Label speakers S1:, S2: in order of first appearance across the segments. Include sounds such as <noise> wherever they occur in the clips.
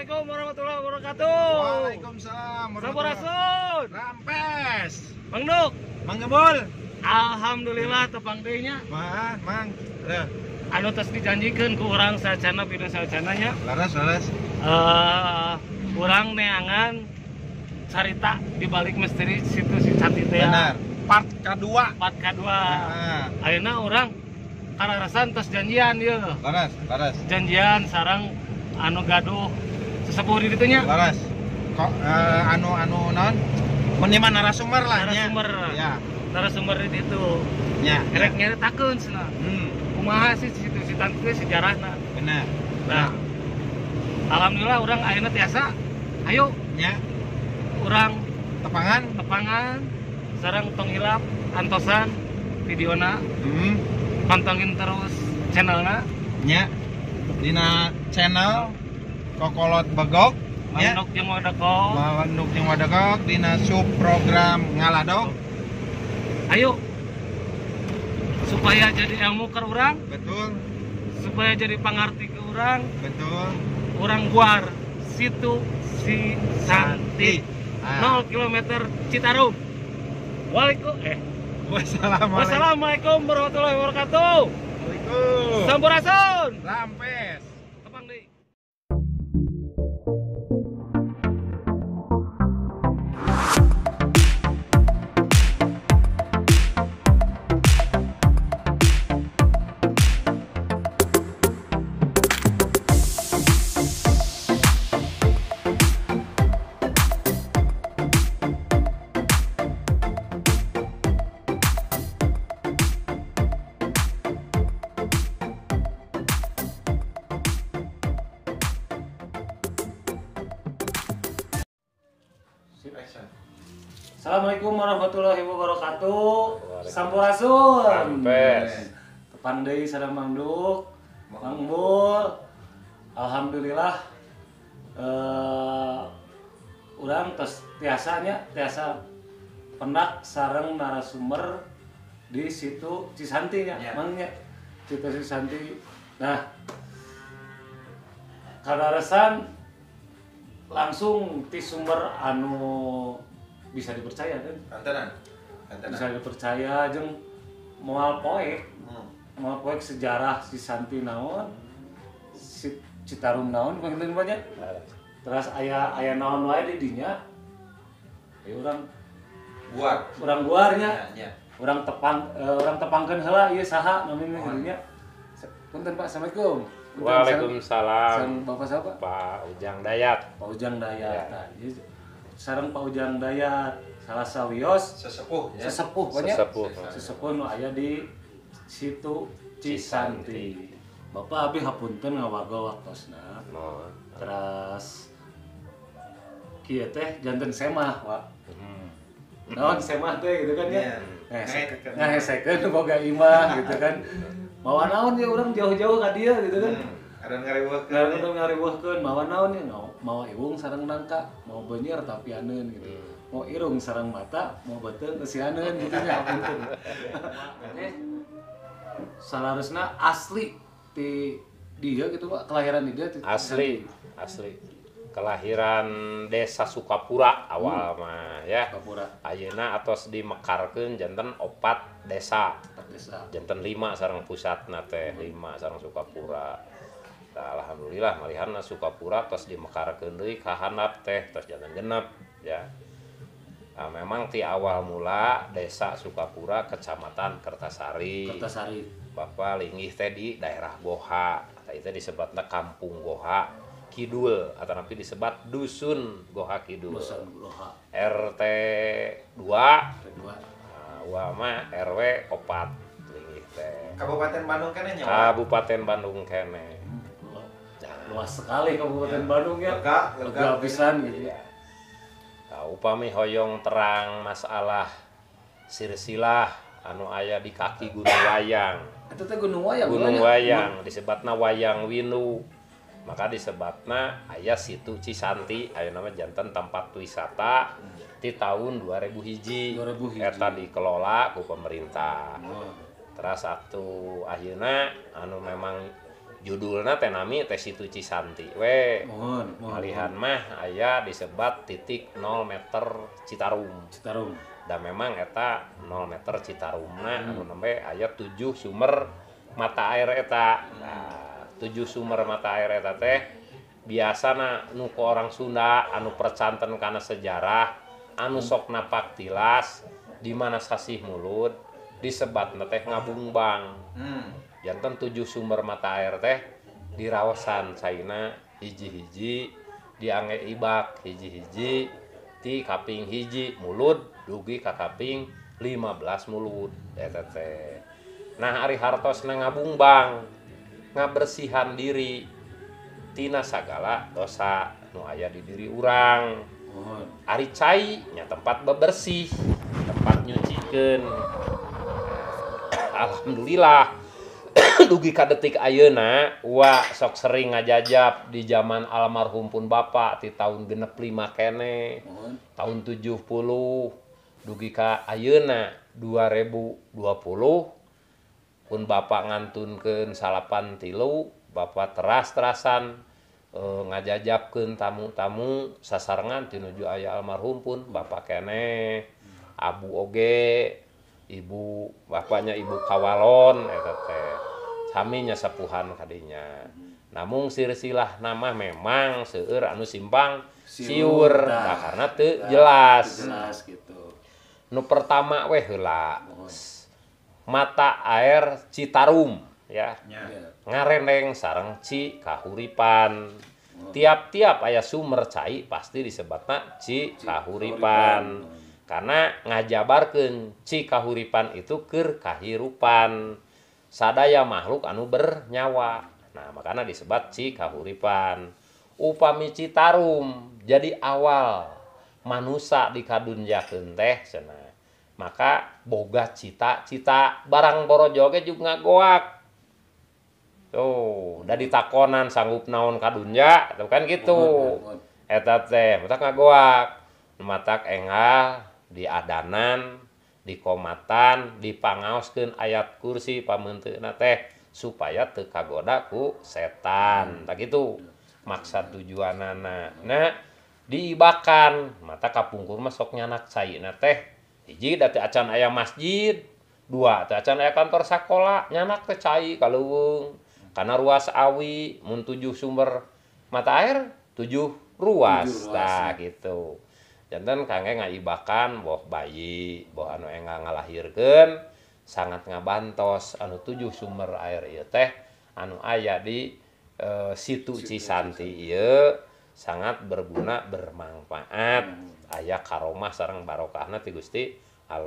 S1: Assalamualaikum warahmatullahi wabarakatuh. Waalaikumsalam. Sampurasun. Rampes. Mang Nuk. Mang Gebul. Alhamdulillah tepang nya Mang, mang. Reh. Anu tos dijanjikan ke orang sajana bina sajana nya. Laras, laras. Uh, eh, orang neangan cerita di balik misteri situ si Cantik teh. Ya. Benar. Part kedua. Part kedua. Nah. Akhirnya orang kararasan terus janjian ya. Laras, laras. Janjian sarang anu gaduh sesepuh di itunya laras kok uh, anu anu non meniman narasumber lah narasumber ya narasumber di itu ya rek nyari takun sana hmm. kumaha sih situ si tante sejarah nah benar nah alhamdulillah orang akhirnya tiasa ayo ya orang tepangan tepangan sekarang tong hilap antosan videona hmm. pantengin terus channelnya ya dina channel kokolot begok ya. Mandok yang jeung wadekok. yang jeung di dina sub program ngalado. Ayo. Supaya jadi ilmu ke orang, Betul. Supaya jadi pengerti ke orang, Betul. Orang guar situ si Santi. Ah. 0 km Citarum. Waalaikumsalam. Eh. Wassalamualaikum. Wassalamualaikum warahmatullahi wabarakatuh. Waalaikumsalam. Sampurasun. Lampes. warahmatullahi wabarakatuh. Sampurasun. Pandai sarang Mangduk, mangbul, Alhamdulillah uh, eh, orang terus tiasanya tiasa pendak sarang narasumber di situ Cisanti ya, ya. mangnya situ Cisanti. Nah, karena resan langsung di sumber anu bisa dipercaya kan antenan antenan bisa dipercaya jeng mual poek hmm. mual poek sejarah si Santi naon si Citarum naon panggilin gitu banyak nah. terus ayah ayah naon wae di dinya ya orang buar orang buarnya ya, ya. orang tepang uh, eh, orang tepangkan hela iya saha namanya oh. dinya punten Pak Assalamualaikum Waalaikumsalam. Bapak siapa? Pak Ujang Dayat. Pak Ujang Dayat. Ya. Nah, iya, sarang Pak Ujang Dayat salah sawios sesepuh ya? sesepuh banyak sesepuh, ya. sesepuh nu aya di situ Cisanti. Bapak abi hapunten ngawago waktosna. Oh. Terus kieu teh janten semah, Pak. Hmm. Naon semah teh gitu kan ya. Yeah. Ngahesekeun boga imah gitu kan. Mawa naon ya orang jauh-jauh ka dia gitu kan. Hmm ngarekan mawa naon mau Iung sarang nangka mau benyir tapi anen gitu hmm. mau Irung sarang mata mau beten kesianen gitu ya, seharusnya <laughs> eh, asli di dia gitu
S2: Pak kelahiran dia asli asli kelahiran desa Sukapura awal hmm. mah ya Sukapura Ayeuna di dimekarkeun jantan opat desa opat desa jantan lima sarang pusat nate hmm. lima sarang Sukapura Nah, alhamdulillah suka Sukapura terus di Mekar Kendri kahanap teh terus jangan genap ya Nah, memang di awal mula desa Sukapura kecamatan Kertasari. Kertasari. Bapak linggih teh di daerah Goha. Tadi itu disebutnya Kampung Goha Kidul atau nanti disebut Dusun Goha Kidul. Dusun Goha. RT 2. RT 2. Nah, wama RW 4 Lingih teh. Kabupaten Bandung kene Kabupaten Bandung kene luas sekali Kabupaten ya. Bandung ya. Lega, lega habisan gitu. Iya. Ya. Nah, upami hoyong terang masalah sirsilah anu aya di kaki Gunung Wayang.
S1: Itu teh Gunung Wayang. Gunung Wayang
S2: disebutna Wayang Winu. Maka disebutna ayah situ Cisanti, ayo nama jantan tempat wisata hmm. di tahun 2000 hiji. 2000 hiji. Eta dikelola ku pemerintah. Oh. Terus satu akhirnya anu memang judulnya Tenami teh situ Cisanti we mohon kalian mah ayah disebat titik 0 meter Citarum Citarum dan memang eta 0 meter Citarumna hmm. anu nembe aya tujuh sumber mata air eta nah, tujuh sumber mata air eta teh biasana nu ku orang Sunda anu percanten karena sejarah anu hmm. sok napak tilas di mana sasih mulut disebat teh ngabung bang hmm. ten 7h sumber mata air teh di rawsan Chinaina hiji-hiji dige ibak hiji-hiji di kaping hiji mulut dugi kakaping 15 mulut DT nah Ari Hartos ngabungmbang ngaberrsihan diri Tinaasagala dosa Nu ayaah di diri urang Ariricanya tempat berbersih tempat nyuciken <coughs> Alhamdulillah Ka detik Ayeuna Wah sok sering ngajajab di zaman almarhum pun Bapak di tahun genep 5 kene tahun 70 Dugi Ka Ayeuna 2020 pun Bapak nganun ke salapan tilu Bapak teras-terasan e, ngajajab ke tamu-tamu sasar ngantinju aya almarhum pun Bapak kene Abu Oge ibu bapaknya Ibu Kalon oke saminya sepuhan kadinya namun sirsilah nama memang seueur anu simpang siur nah, nah, karena tuh nah, jelas jelas gitu nu pertama weh lah oh, iya. mata air Citarum ya, ya. ngareneng sarang Ci kahuripan oh. tiap-tiap ayah sumber cai pasti disebutna Ci kahuripan karena ngajabarkan Ci kahuripan itu ker kahirupan sadaya makhluk anu bernyawa nah makanya disebat ci kahuripan upami citarum jadi awal manusia di kadunja teh cenah maka boga cita-cita barang borojoge juga goak tuh dari takonan sanggup naon kadunja tuh kan gitu eta teh nggak goak. matak engal di adanan dikomatan dipangauskan ayat kursi pamenteuna teh supaya tekagodaku setan hmm. tak gitu maksud tujuan anak nah diibakan mata kapungkur masuknya anak saya teh hiji dati acan ayam masjid dua teh acan ayam kantor sekolah nyanak teh cai kalung karena ruas awi mun tujuh sumber mata air tujuh ruas, tujuh ruas nah gitu punya kang ngaykan bo bayi bo an en ngalahir gen sangat ngabantos anu 7h sumber air teh anu aya di eh, situ Cisantiye sangat berguna bermanfaat ayaah Karomah sareng Barokahti Gusti Hal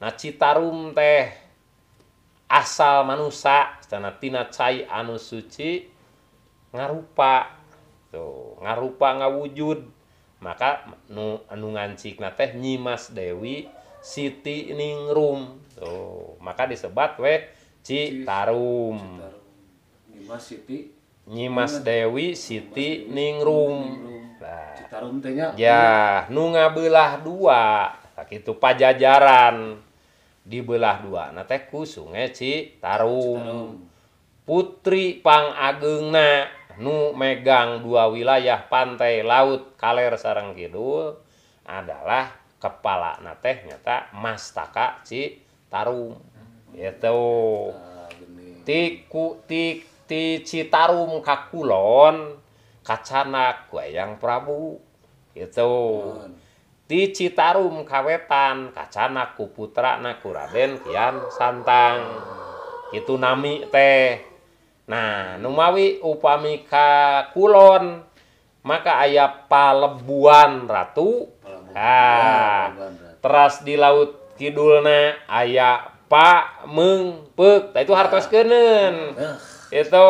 S2: nacitarum teh asal manak sanatina anu suci ngarupa tuh ngarupa nga wujud di punya maka anungan Cnate teh nyimas Dewi Siti Ningroom tuh maka disebat wek Ctarrum nyimas Dewi Siti Ningroom
S1: ya
S2: nu ngabelah dua tak itu pajajaran dibelah dua nah tehkusungai Ctarrum putripang agengan nu megang dua wilayah pantai laut Kaler sarang Kidul adalah kepala nateh nyata mastaka ci tarum itu tiku tik ti citarum kakulon kacanak wayang prabu itu di citarum kawetan kacana ku putra naku raden kian santang itu nami teh Nah, numawi upami ka kulon maka ayah palebuan ratu. Ah, teras di laut kidulna ayah pak mengpek. Nah, itu hartos kenen. Itu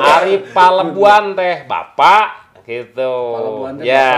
S2: hari palebuan teh bapak gitu. Palebuan ya,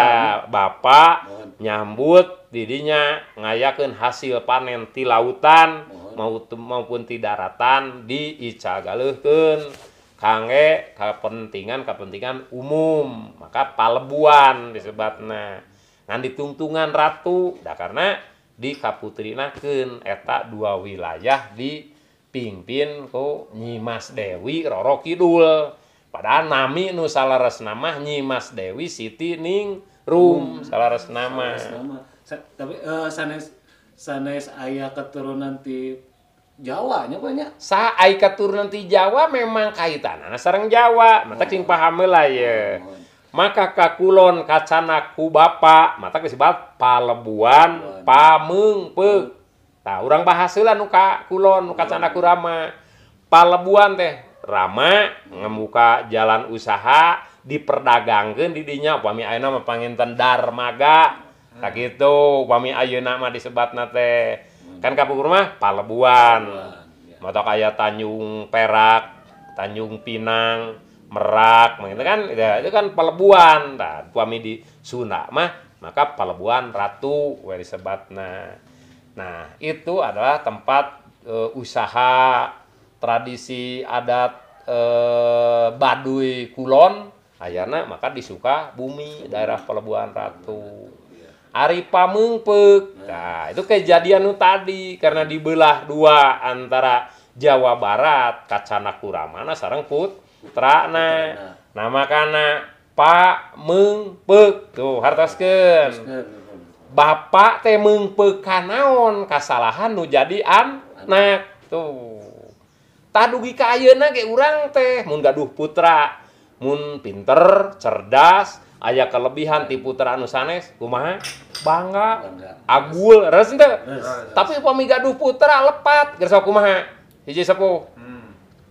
S2: bapak nyambut didinya ngayakeun hasil panen ti lautan mau maupun ti daratan diicagaluhkeun kangge kepentingan-kepentingan umum maka palebuan disebutna ngan ditungtungan ratu da karena di kaputrinakeun eta dua wilayah di pimpin ku Nyimas Dewi Roro Kidul padahal nami nu salaras nama Nyimas Dewi Siti ning Rum salaras nama. nama.
S1: tapi uh, sanes sanes ayah keturunan
S2: ti Jawa, banyak. Sa ai keturunan ti Jawa memang kaitan anak seorang Jawa. Mata cing paham lah ya. Maka kakulon kacana ku bapak, mata kesibat palebuan, pamengpeuk. Nah, orang bahas nukakulon, nuka kulon, nuka kurama. Palebuan teh, rama ngemuka jalan usaha diperdagangkan didinya upami ayeuna mah panginten darmaga tak itu, upami ayeuna mah disebatna nate, kan kapur rumah, Palebuan ya. matok kaya Tanjung Perak Tanjung Pinang Merak gitu kan ya, itu kan Palebuan tah upami di Sunda mah maka Palebuan ratu wari sebatna. nah itu adalah tempat e, usaha tradisi adat e, Baduy Kulon ayana maka disuka bumi daerah Pelebuan Ratu Ari Pamengpek. Nah, itu kejadian nu tadi karena dibelah dua antara Jawa Barat, Kacana Kuramana sarang Putra. Nah, Nama kana Pak Mengpek. Tuh hartaskeun. Bapak teh mengpek kanaon kasalahan nu jadi anak. Tuh. Tadugi ka kayak orang teh mun gaduh putra, mun pinter, cerdas, aya kelebihan ti putra anu sanes kumaha bangga, bangga. agul res tapi upami gaduh putra lepat geus kumaha hiji sepuh hmm.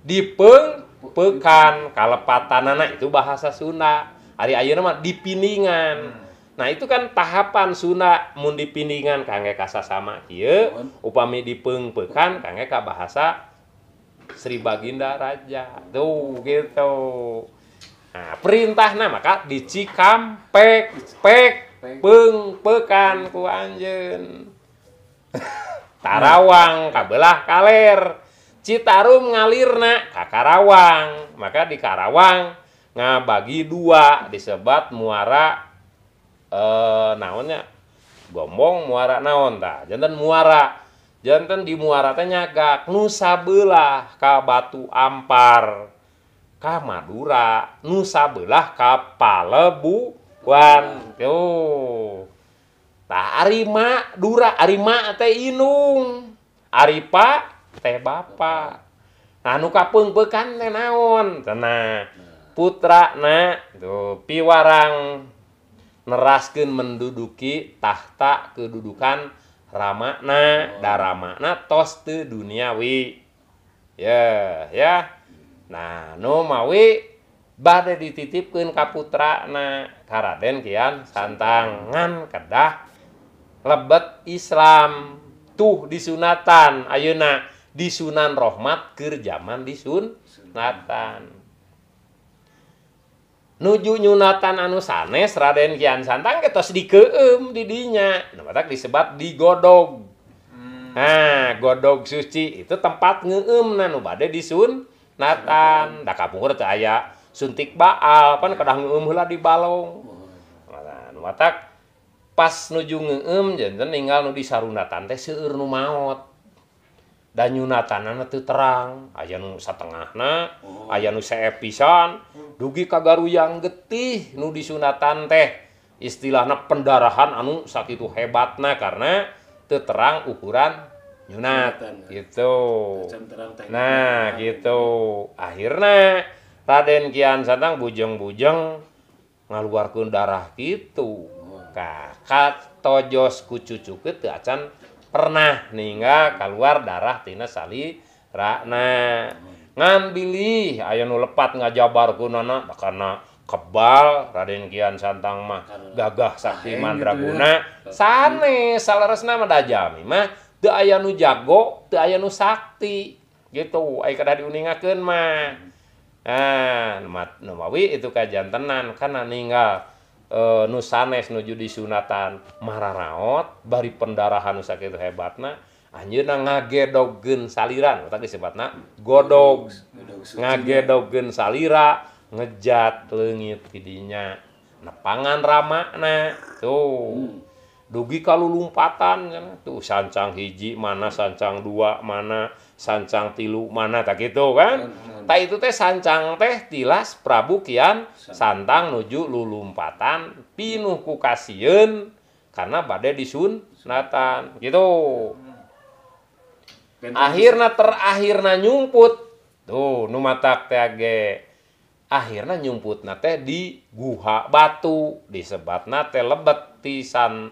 S2: di Pengpekan pekan kalepatanana nah, itu bahasa Sunda hari ayo nama dipiningan hmm. Nah itu kan tahapan Sunda mun dipindingan kangge kasa sama iya. upami dipengpekan kangge ka bahasa Sri Baginda Raja. Tuh gitu. Nah, perintahna maka di Cikampek, pek, peng, pekan ku <laughs> Tarawang kabelah kaler. Citarum ngalirna ka Karawang. Maka di Karawang ngabagi dua disebat muara eh naonnya gombong muara naon ta jantan muara jantan di muara teh nyagak nusa belah ka batu ampar ka Madura Nusa Belah, ka Palebuan yo hmm. Tari Arima Dura Arima teh inung Aripa teh bapak nah Kapung pekan teh tena, nah. putra na tuh piwarang neraskan menduduki tahta kedudukan Ramakna oh. makna tos teu duniawi ya yeah, ya yeah. no mauwe bade dititip ku Kaputra nah Karaden Kian santaangan kedah lebet Islam tuh di Sunatan Ayuuna di Sunan Rohmat ke zaman di Sun Sunatan nuju Yunatan anuusanes Raden Kian Santa di keem didinya disebat di godog hmm. nah godogg Suci itu tempat nggem Na bad di Sun sunttik bakal kadanglah di ballong wat pas nujung diunatan teh maut dan terang aya Tengah ayason dugi Kagaru yang getih Nudi sunatan teh istilahnya pendarahan anu Sa itu hebat Nah karena te terang ukuran dan nyunat ya. gitu. Nah, gitu. Akhirnya Raden Kian Santang bujeng-bujeng ngaluarkeun darah gitu. Oh. Kakak tojos ku cucu acan pernah ninggal keluar darah tina sali rakna. Hmm. Ngambilih ayo nu lepat ngajabar kunana karena kebal Raden Kian Santang mah gagah sakti gitu mandraguna ya. sane salaresna mah dajami mah tiga ayah nu jago ke ayah Nusakti gitu uningmahmawi ah, itu kayakjan tenan karena meninggal eh, nusanes nuju di Sunatan marahot bari pendarahan Nusa itu hebat Nah an na ngage dogen salirran tadi hebat goddogs ngaget dogen salirira ngejatlengit pinya nepangan ramakna tuh dugi kalau lumpatan kan tuh sancang hiji mana sancang dua mana sancang tilu mana tak gitu kan tak itu teh sancang teh tilas Prabu Kian santang nuju lulumpatan pinuh ku karena badai disun natan gitu
S1: akhirnya
S2: terakhirnya nyumput tuh numatak matak akhirnya nyumput teh di guha batu disebut teh lebet tisan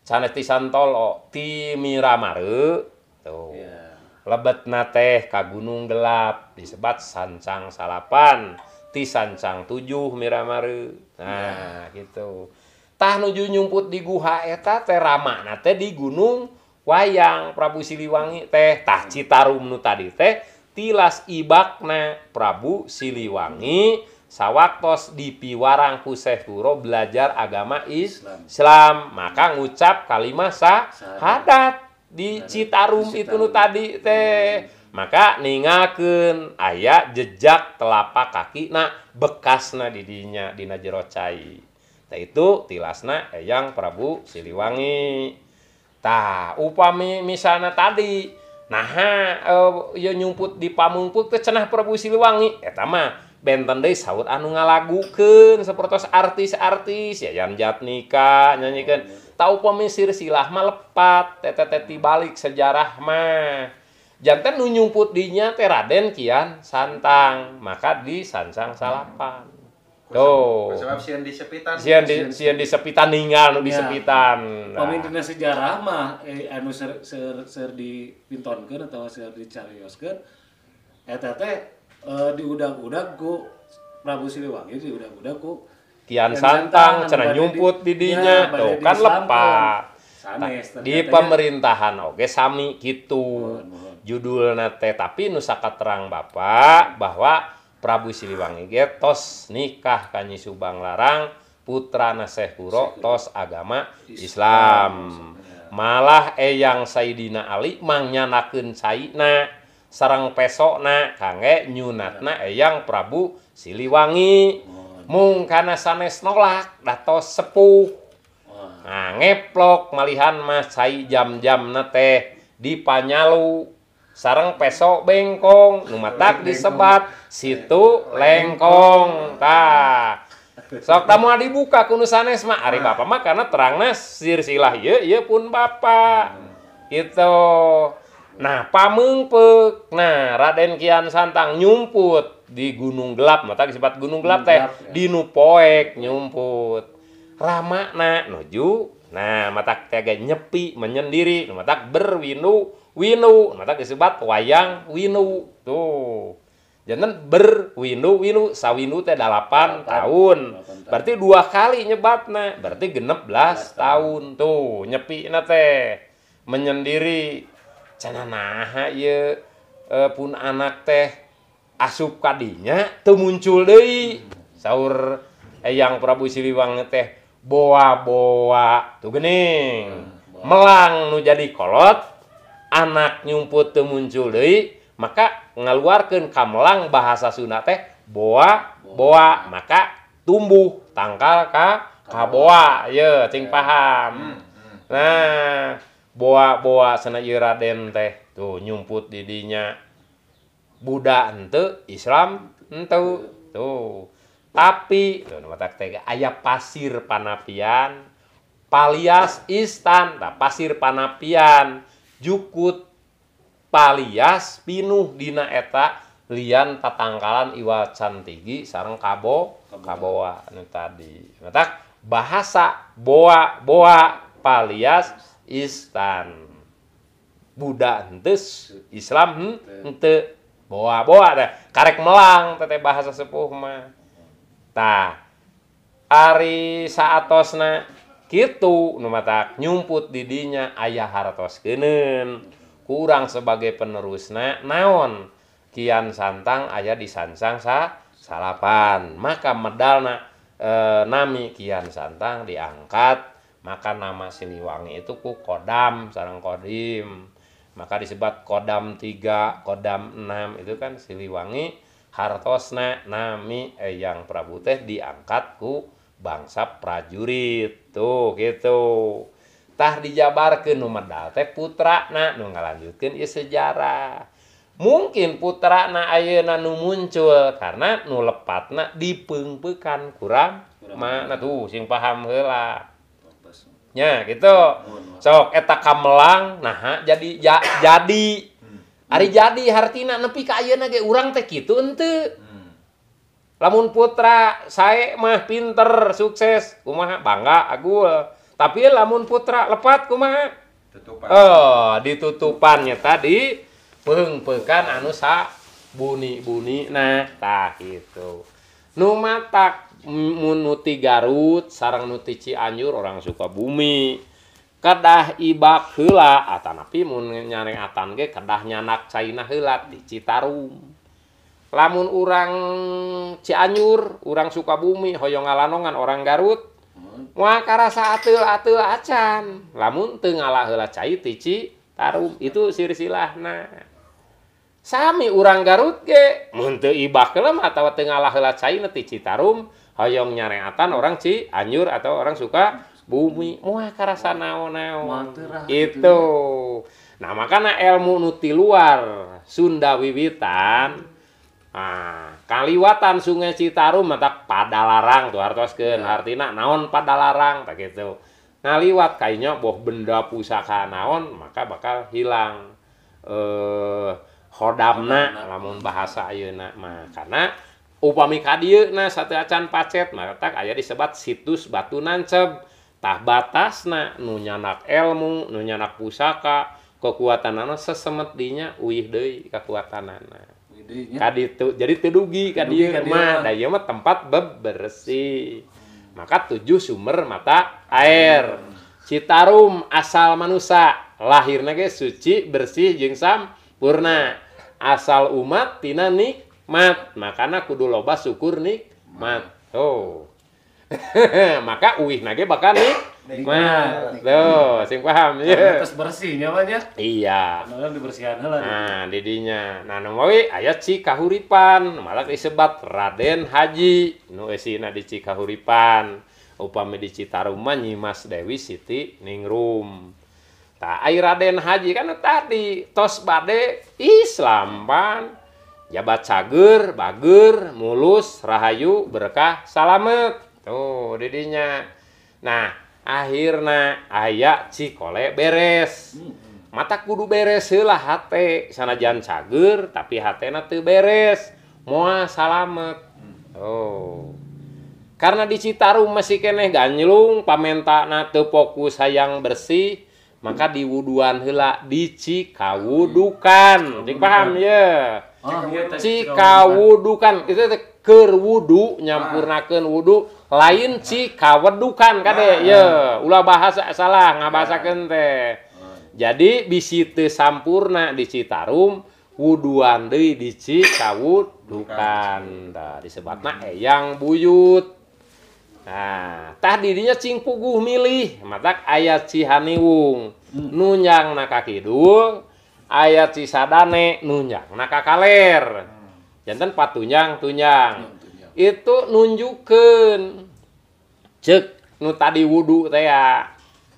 S2: Tisan santolo ti miramare tuh yeah. lebet nateh ka gunung gelap disebat sancang salapan Tisan sancang tujuh miramare nah yeah. gitu tah nuju nyumput di guha eta teh rama nate di gunung wayang Prabu Siliwangi teh tah Citarum nu tadi teh tilas ibakna Prabu Siliwangi Sawaktos di piwarang kusehuro belajar agama Islam. Islam. Maka ngucap kalimah syahadat di Citarum, itu nu tadi
S1: teh. Hmm.
S2: Maka ningakeun aya jejak telapak kaki na bekasna di dinya dina jero cai. Tah itu tilasna Eyang Prabu Siliwangi. Tah upami misalnya tadi nah eh, yo nyumput di pamungput ke cenah Prabu Siliwangi eta mah benten deh sahur anu ngalagukeun sapertos artis-artis ya Yan Jatnika nyanyikan tahu pemisir silah melepat lepat teti balik sejarah mah jantan nunyumput dinya teh Raden Kian Santang maka di Sansang
S1: Salapan Tuh. Sebab sian di sepitan. Sian di
S2: sian di sepitan ningal ya. di sepitan. Pamintuna sejarah
S1: mah eh, anu ser ser, ser dipintonkeun atawa ser dicarioskeun eta teh uh, eh, diudang-udang ku Prabu Siliwangi diudang-udang ku Kian Santang, cina nyumput didinya, ya, tuh kan lepa. Nah, di pemerintahan
S2: oke sami gitu judulnya teh tapi nusaka terang Bapak ya. bahwa Prabu Siliwangi ge tos nikah Kanyi Subang Larang putra Naseh Kuro tos agama Islam. Malah eyang Saidina Ali mangnyaneun saina sarang kange kangge na eyang Prabu Siliwangi mung karena sanes nolak dato sepuh nah ngeplok malihan mas cai jam-jam nate di Panyalu sarang pesok bengkong numatak disebat situ lengkong tah sok tamu dibuka kuno sanes mah ari nah. bapak mah karena terangna sirsilah ye ye pun bapak hmm. gitu Nah, pamengpek. Nah, Raden Kian Santang nyumput di Gunung Gelap, mata disebut Gunung Gelap teh, ya. di Nupoek nyumput. ramakna nuju. Nah, mata tega nyepi menyendiri, nah, mata berwinu winu, nah, mata disebut wayang winu. Tuh. Jangan berwinu winu sawinu teh 8, tahun. tahun. Berarti dua kali nyebat nyebatna, berarti genep belas tahun. tahun tuh nyepi teh menyendiri punya nah eh, pun anak teh asup tadinya tuh
S1: munculi
S2: sauurang Prabu Siliwang nge teh boabowa tuhkening melang lu jadi kolot anak nyumput tem munculi maka ngaluarkan kamulang bahasa Sunat teh boa boa maka tumbuh tanggal Ka kabo ye sing paham hmm, hmm. nah boa-boa sena Raden teh tuh nyumput didinya budak ente Islam ente tuh tapi tuh, tega ayah pasir panapian palias istan nah, pasir panapian jukut palias pinuh dina eta lian tatangkalan iwa cantigi sarang kabo kaboa nu tadi nah, bahasa boa boa palias Istan, Buddha entes Islam ente boa boa ada karek melang tete bahasa sepuh mah tah Ari saatosna gitu numatak nyumput didinya ayah hartos kenen kurang sebagai penerusna naon kian santang ayah disansang sa salapan maka medalna e, nami kian santang diangkat maka nama Siliwangi itu ku Kodam sarang Kodim maka disebut Kodam 3 Kodam 6 itu kan Siliwangi hartosna nami eyang Prabu teh diangkat ku bangsa prajurit tuh gitu tah dijabarkan nu medal teh putra na nu ngalanjutkan ya sejarah mungkin putra na ayeuna nu muncul karena nu lepatna dipengpekan kurang mana tuh sing paham heula nya gitu sok eta kamelang nah jadi ja, jadi
S1: hmm. Ari jadi hartina
S2: nepi ka ayeuna ge urang teh kitu ente. Hmm. Lamun putra saya mah pinter, sukses, kumaha bangga agul. Tapi lamun putra lepat kumaha? Tutupan. Oh, ditutupannya tadi peungpeukan anu sa buni-buni nah tah itu. Nu matak munuti Garut sarang nuti Cianjur orang suka bumi, kedah ibak hela napi mun nyaring atan ge kedah nyanak caina hela di Citarum lamun urang Cianjur urang bumi, hoyong alanongan orang Garut Wakara saatil atil acan, lamun tengalah hela cai tici Tarum itu na. Sami urang Garut ge mun teu ibak kelem atawa teu ngalah heula cai ti Tarum hoyong nyareatan orang anjur atau orang suka bumi muah karasa naon-naon itu nah makanya ilmu nuti luar Sunda wiwitan ah kaliwatan sungai Citarum mata pada larang tuh artos ke ya. artinya naon pada larang tak gitu ngaliwat kayaknya boh benda pusaka naon maka bakal hilang eh hodamna lamun bahasa ayeuna mah karena upami kadieu na satu acan pacet mah tak aya disebat situs batu nancep tah batasna nu nyanak ilmu nu nyanak pusaka kekuatanana sesemet dinya uih deui kekuatanana tu, jadi tedugi kadi mah da ieu mah tempat bebersih maka tujuh sumber mata air Citarum asal manusia lahirnya ge suci bersih jeung purna asal umat tina nik nikmat makanya kudu loba syukur nikmat oh <laughs> maka uih nage bakal nih nikmat tuh sing paham iya. ya terus
S1: bersih nyawanya
S2: iya
S1: Karena dibersihkan lah nah
S2: didinya nah nungawi ayat si kahuripan malah disebut Raden Haji nu esi nadi Cikahuripan upami di Citaruman Nyimas Dewi Siti Ningrum tak air Raden Haji kan tadi tos bade Islam pan jabat sager bager mulus Rahayu berkah salamet tuh didinya nah akhirnya ayak cikole beres hmm. mata kudu beres bereslah sana jangan sager tapi hatna nate beres mua salamet Oh karena di Citarum masih keneh ganyelung pamenta na fokus sayang bersih maka diwuduan hela di Cikawudukan. Jeung paham ya?
S1: cikawudukan
S2: oh, iya, kan, itu ker wudhu ah. nyampurnakan wudhu lain cikawedukan ah. kade ya ulah bahasa salah ngabahasakan ah. teh jadi bisite sampurna di Citarum wuduan deui di Cikawudukan da disebutna eyang buyut Nah, tah dirinya cing milih, matak ayat cihaniwung, hmm. nunjang nakakidul, ayat sisadane nunyang naka kaler hmm. jantan patunyang tunjang itu nunjukkan cek nu tadi wudhu teh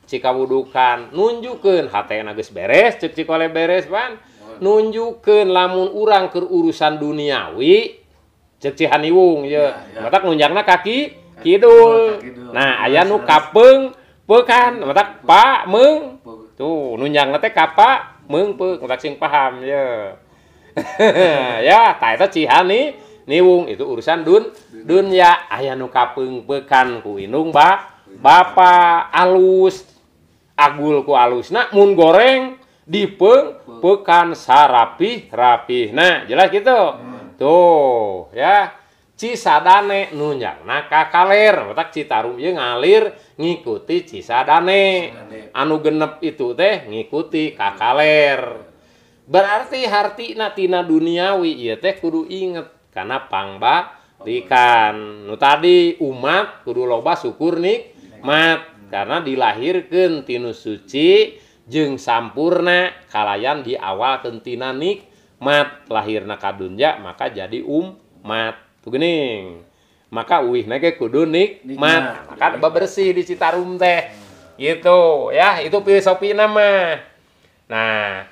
S2: jika ya. wudhukan nunjukkan hati nagus beres cek cikole oleh beres pan nunjukkan lamun urang ke urusan duniawi cek cihaniwung ya, ya. matak nunjangna kaki kidul nah ayah nu kapeng pekan matak pak meng tuh nunjangna teh kapak mướn vaksin paham ya <laughs> ya tak itu cihani niwung itu urusan dun dunia ya. ayah nu kapeng bekan ku inung ba bapak alus agul ku alus nak mun goreng dipeng pekan sarapi rapi nah jelas gitu hmm. tuh ya sade nunjang nakakaler otak citarumnya ngalir ngikuti sisa dane anu genep itu teh ngikuti Kakaler berartihati Natina Dunia Wiye teh guru inget karena Pabak ikan Nu tadi umatguru loba syukurnik Ma karena dilahir ke Tinu Suci jeung sampurnakalalayan di awal Kentinanik Ma lahir nakaunjak maka jadi um Ma tugening maka uih nake kudu nikmat maka bebersih di Citarum teh hmm. gitu ya itu filosofi nama nah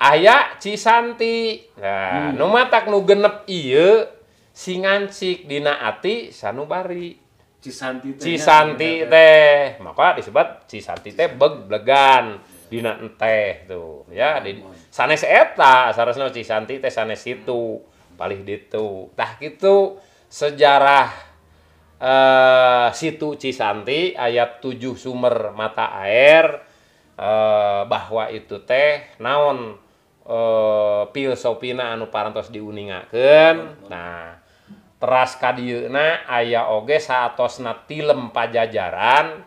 S2: aya Cisanti nah hmm. nu matak nu genep iya singancik dina ati sanubari Cisanti teh Cisanti iya, iya, iya. teh maka disebut Cisanti teh beg blegan dina teh tuh ya di sanes eta sarasna Cisanti teh sanes situ di ditu tah gitu sejarah eh, situ Cisanti ayat 7 sumber mata air eh, bahwa itu teh naon eh, filsofina anu parantos diuningaken nah teras kadieuna aya oge saatosna tilem pajajaran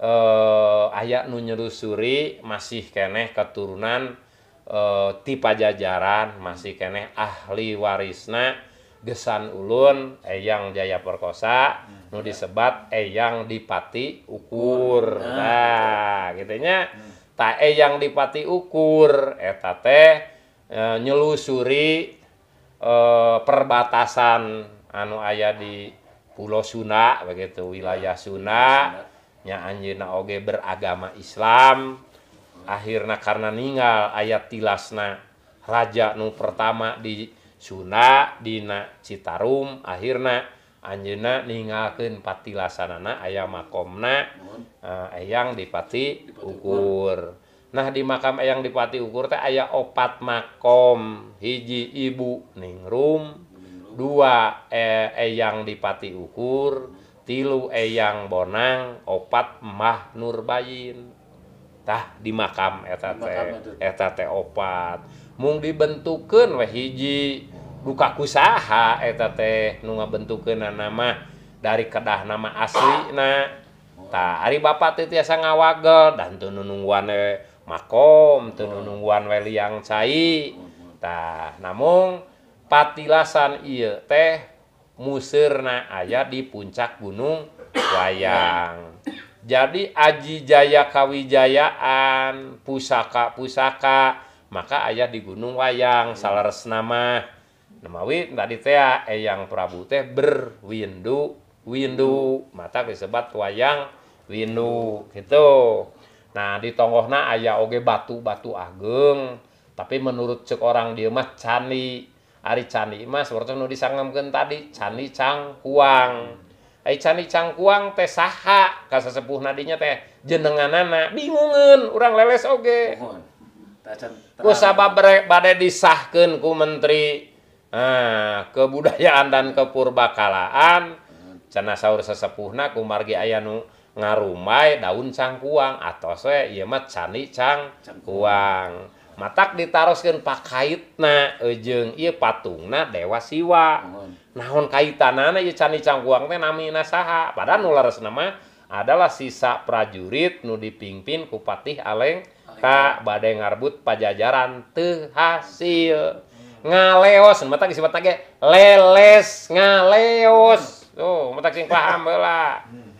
S2: eh, aya nu nyelusuri masih keneh keturunan uh, ti pajajaran masih kene ahli warisna gesan ulun eyang jaya perkosa hmm. nu disebat eyang dipati ukur nah, nah, gitu hmm. nah gitunya hmm. tak eyang dipati ukur eta teh e, nyelusuri e, perbatasan anu ayah di Pulau Sunda begitu wilayah nah, Sunda nya anjeuna oge beragama Islam hir karena ningal ayat tilas na Raja Nu pertama di Sunnahdinana Crum akhirnya Anjena ningalken patianana ayam makamna ayaang dipati ukur nah di makam yang dipati ukur teh aya opat maom hijji ibu Ningroom dua e, yang dipati ukur tilu eang Bonang opat mah Nurbainda punya di makam opat mung dibentukan we hijji lka kuaha eteta nungnge bentukukan nama dari kedah nama asli nah tak Ari Bapak ituasa ngawagel dan tununggua makomunggua Wellangtah namun patilasan teh musir na ayaah di puncak gunung wayang nah Jadi Aji Jaya Kawijayaan, pusaka-pusaka, maka ayah di Gunung Wayang iya. salares nama. Namawi tadi teh Eyang Prabu teh berwindu, windu, mata disebut wayang windu gitu. Nah, di tonggohna ayah oge batu-batu ageng, tapi menurut cek orang dia mah candi, Ari candi mah seperti nu disangemkeun tadi, candi cangkuang. can cangkuangtesha sesepuh nadinya teh jenengan anak
S1: binungan
S2: orang leles Oke apa badai disku menteri ah, kebudayaan dan kepurbakalaan Canur sesepuh naku margi Aynu ngarumai daun cangkuang atau saya yemat Chan cangg uang matak ditaroskan pak kaitna ujung iya patungna dewa siwa nahon kaitanana iya candi cangguang teh nami nasaha padahal nulares nama adalah sisa prajurit nu dipimpin kupatih aleng kak badai ngarbut pajajaran tuh hasil ngaleos matak disebut lagi leles ngaleos tuh hmm. oh, matak sing paham heula hmm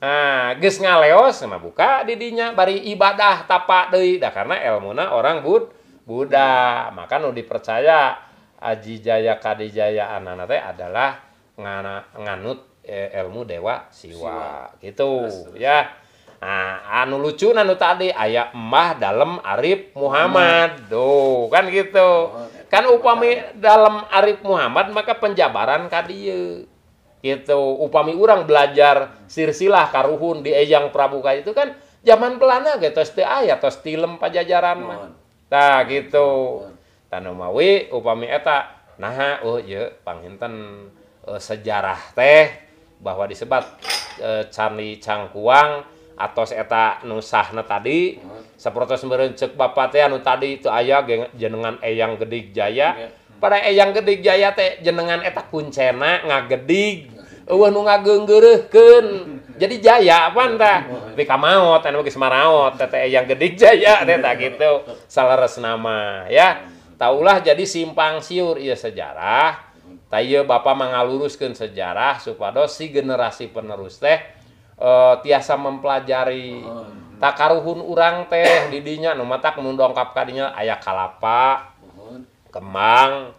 S2: nah ges ngaleos sama buka didinya bari ibadah tapak deh dah karena ilmuna orang bud Buddha maka nu dipercaya Aji Jaya Kadijaya anak teh adalah ngana, nganut ilmu e, dewa siwa, siwa. gitu ya nah anu lucu anu tadi ayah emah dalam Arif Muhammad tuh kan gitu oh, kan upami dalam Arif Muhammad maka penjabaran Kadi itu upami orang belajar sirsilah karuhun di Ejang prabuka itu kan zaman pelana gitu tos teh atau tos pajajaran mah tah gitu tanu upami eta nah oh ye panginten sejarah teh bahwa disebat e, Candi Cangkuang atau eta nusahna tadi saprotos cek bapak teh anu tadi itu ayah jenengan Eyang Gedik Jaya iya. pada Eyang Gedik Jaya teh jenengan eta kuncena ngagedik Uwah nu ngageunggeureuhkeun. Jadi jaya apaan tah? Oh, iya. Tapi kamaot anu geus maraot teh yang gede <laughs> jaya teh tah kitu. nama ya. Taulah jadi simpang siur ieu sejarah. Tayo Bapak mengaluruskan sejarah supados si generasi penerus teh e, tiasa mempelajari oh, iya. takaruhun urang teh didinya nu matak mundongkap kadinya ayah kalapa, kembang,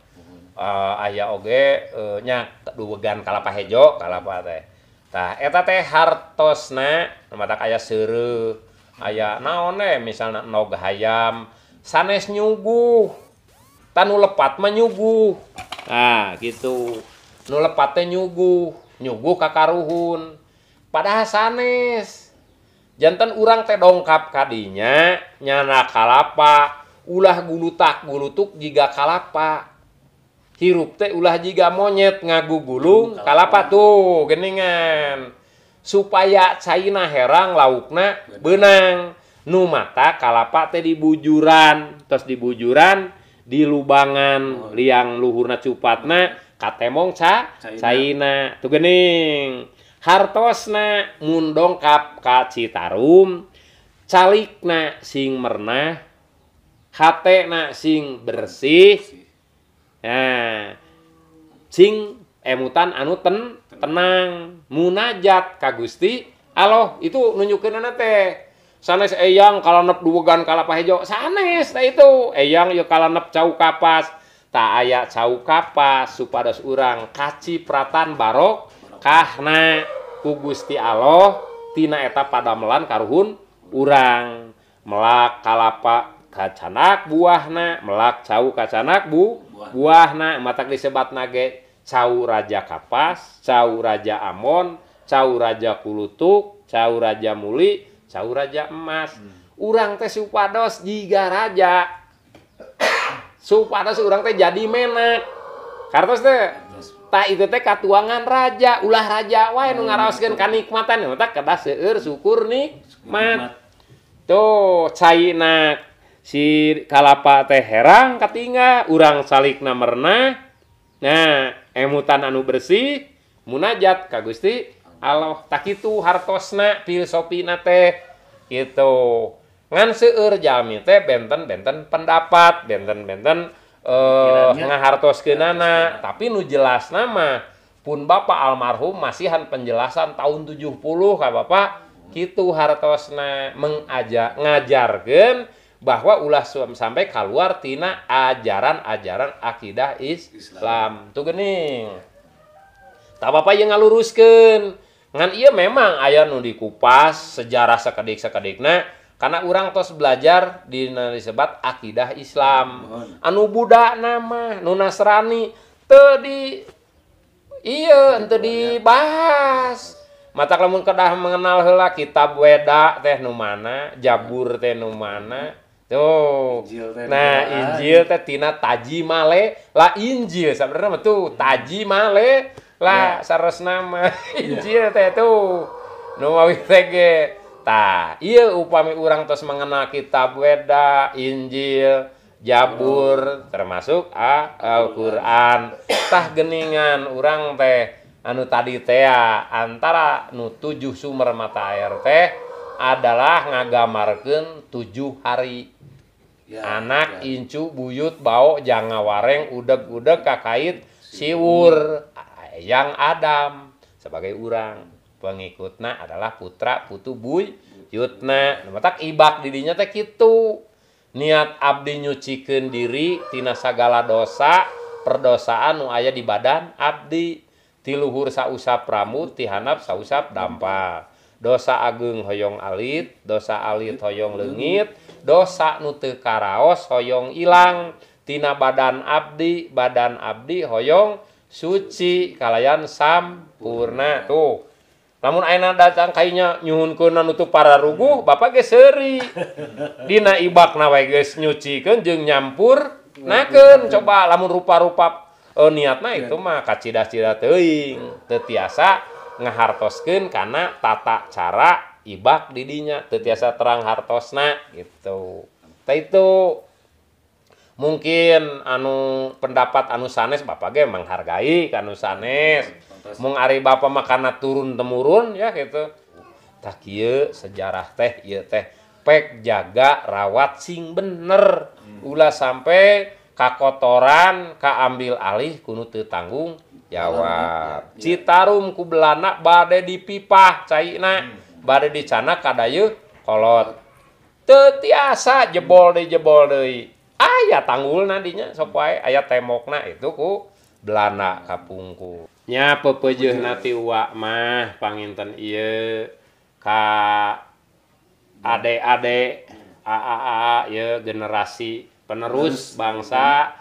S2: uh, eh, ayah oge uh, nya duwegan kalapa hejo kalapa teh tah eta teh hartosna matak aya seru aya naon we misalnya nog hayam sanes nyuguh tanu lepat menyuguh nah gitu nu lepat teh nyuguh nyuguh kakaruhun padahal sanes jantan urang teh dongkap kadinya nyana kalapa ulah gulutak gulutuk jiga kalapa hirup teh ulah jika monyet ngagu gulung kalapa tuh geningan supaya China herang laukna benang nu mata kalapa teh di bujuran terus di bujuran di lubangan oh. liang luhurna cupatna katemong ca China tuh gening hartosna mundong kap ka Citarum calikna sing merna hate na sing bersih Nah, sing emutan eh, anu ten tenang munajat ka Gusti Allah itu nunjukeunana teh sanes eyang kalanep duwegan kalapa hejo sanes nah itu eyang yo nep cau kapas tak aya cau kapas supados urang kaci pratan barok kahna ku Gusti Allah tina eta padamelan karuhun urang melak kalapa kacanak buahna melak cau kacanak bu
S1: Wahna
S2: mata disebat na sauur raja kapas sauur raja Amon caur rajakulutuk caur raja mulik sauur ja emas hmm. urang teh supados jika raja supados u teh jadi menak kartos tak itute kaangan raja ulah rajawah hmm. nga kenikmatan yangdas syukur nih man tuh China ke si kalapa teh herang katinga urang salik namerna nah emutan anu bersih munajat ka Gusti Allah takitu hartosna filosofi teh gitu ngan seueur jami teh benten-benten pendapat benten-benten eh ngahartoskeunana tapi nu jelas nama pun Bapak almarhum masihan penjelasan tahun 70 kak Bapak kitu hartosna mengajak ngajarkan bahwa ulah sampai keluar tina ajaran-ajaran akidah Islam. Islam. Tuh gening. Tak apa-apa yang ngaluruskan. Ngan iya memang ayah nu dikupas sejarah sekedik sekedikna karena orang tos belajar di disebat akidah Islam. Anu budak nama, nu Nasrani tadi iya ente dibahas. Mata lamun kedah mengenal hela kitab weda teh nu mana, jabur teh nu mana, Tuh. Injil teh. Nah, Injil teh tina taji male lah Injil sebenarnya tuh taji male lah ya. nama ya. <laughs> Injil teh tuh. Nu mawi teh Tah, iya upami orang terus mengenal kitab Weda, Injil, Jabur, oh. termasuk ah, Al-Quran. Tah geningan orang teh anu tadi teh ah, antara nu tujuh sumber mata air teh adalah ngagamarkan tujuh hari Ya, anak ya. incu buyut bau jangan wareng udeg-udeg kakait siwur yang Adam sebagai urang pengikutnya adalah putra putu buyutna nah, tak ibak didinya teh itu niat abdi nyucikan diri tina sagala dosa perdosaan nu aya di badan abdi tiluhur sausap rambut tihanap sausap dampak dosa ageng hoyong alit dosa alit hoyong lengit dosanuttukaraos Hoyong ilangtinana badan Abdi badan Abdi Hoong Suci kalian sammpurna tuh namun ada kainya nyunkun nutup para ruguh hmm. Bapak seri Dina Ibak nyuci kenjeng nyampur
S1: naken
S2: hmm. coba lamun rupa-rupap e, niat Nah itu hmm. maka Cidas Ci teling teasa ngehartosken karena tata cara yang ibak didinya tetiasa terang hartosna gitu Teh itu mungkin anu pendapat anu sanes bapak ge menghargai ka anu sanes mung ari bapak makana turun temurun ya gitu tak iya sejarah teh iya teh pek jaga rawat sing bener hmm. ulah sampai kakotoran kaambil alih kuno teu tanggung jawab iya. Citarum ku Belana bade dipipah cairna hmm. baru di sana ka yukkolot teasa jebol di jebol Dei ayaah tanggul nantinya supaya ayaah temok Nah itu ku bena kapungkunya pepeju nanti uwakmah paninten Iye Ka adek-ade Aayo generasi penerus bangsa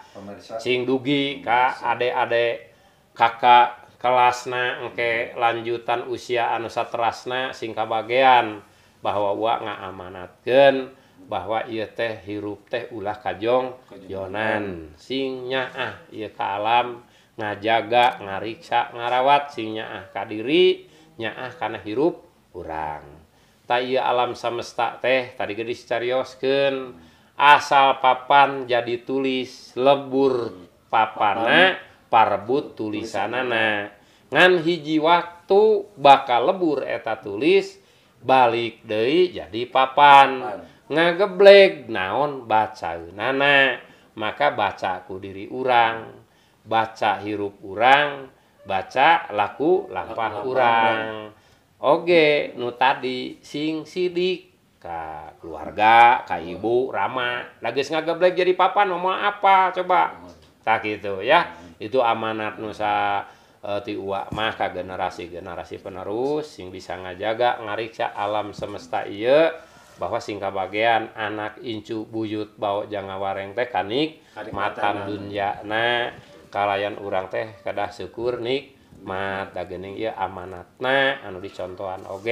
S2: sing dugi Ka adek-ade kakaknya lasna eke lanjutan usia an Nusa Rasna singka bagian bahwawak nga amanaatkan bahwa ia teh hirup teh ulah kajong kejoan singnya ah ia kelam ngajaga ngariksa ngarawat singnya ah Ka dirinya ah karena hirup kurang tak alam semesta teh tadi gadis cariken asal papan jadi tulis lebur papana parbut tulisan nana ya ngan hiji waktu bakal lebur eta tulis balik deh jadi papan ngageblek naon baca nana maka bacaku diri urang baca hirup urang baca laku lampah urang Oge nu tadi sing sidik Ka keluarga Ka ibu Rama lagi ngageblek jadi papan ngomong apa coba tak gitu ya itu amanat Nusa E, uwakmah generasi-generasi penerus sing bisa ngajaga ngarika alam semesta iya bahwa singkat bagian anak incu buyut ba janganwareng tekanik Kalimtan duna kalyan urang teh kadah sekurnik mataingia amanatna anu dicontoan OG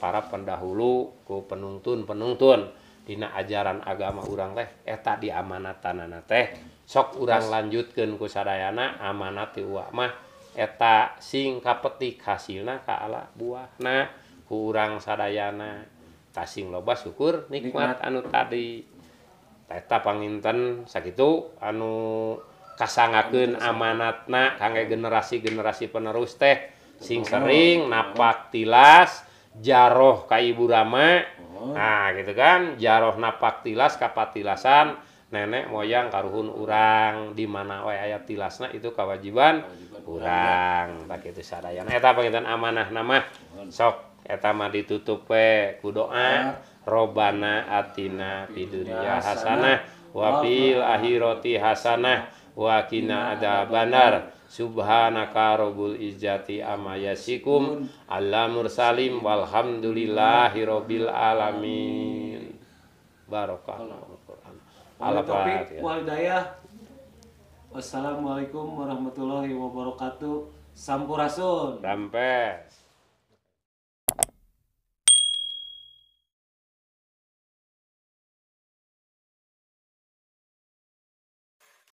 S2: para pendahuluku penuntun penuntun hinna ajaran agama urang teh etak di amanaatanana teh sok urang lanjut kekusadayana amanati uwakmah eta sing kapeti hasilna Kaala buahna kurang Sarayaana tasing loba syukur nikmat anu tadita penginten segitu anu kasangaken amanat na kang generasi-generasi penerus teh sing oh. sering oh. napak tilas jaro Kaibu Rama oh. Nah gitu kan jaro napak tilas kappatilasan nenek moyang karuhun urang di mana wae ayat tilasna itu kewajiban, kewajiban urang tak itu iya. sadayan eta pengintan amanah nama sok eta mah ditutup we ku doa iya. robana atina fidunya hasanah wa fil akhirati hasanah wa iya. ada banar. subhanaka rabbul izzati amma yasikum allah walhamdulillahi rabbil alamin Barokah. Wabillahi Topik
S1: ya. Wassalamualaikum warahmatullahi wabarakatuh. Sampurasun. Sampes.